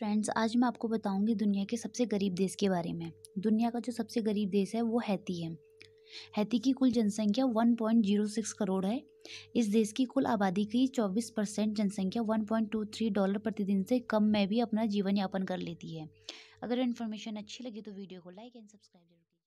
friends आज मैं आपको बताऊंगी दुनिया के सबसे गरीब देश के बारे में दुनिया का जो सबसे गरीब देश है वो हैती है हैती की कुल जनसंख्या 1.06 करोड़ है इस देश की कुल आबादी की 24 परसेंट जनसंख्या 1.23 डॉलर प्रतिदिन से कम में भी अपना जीवन यापन कर लेती है अगर इन्फॉर्मेशन अच्छी लगी तो वीडियो को लाइक एंड सब्सक्राइब जरूर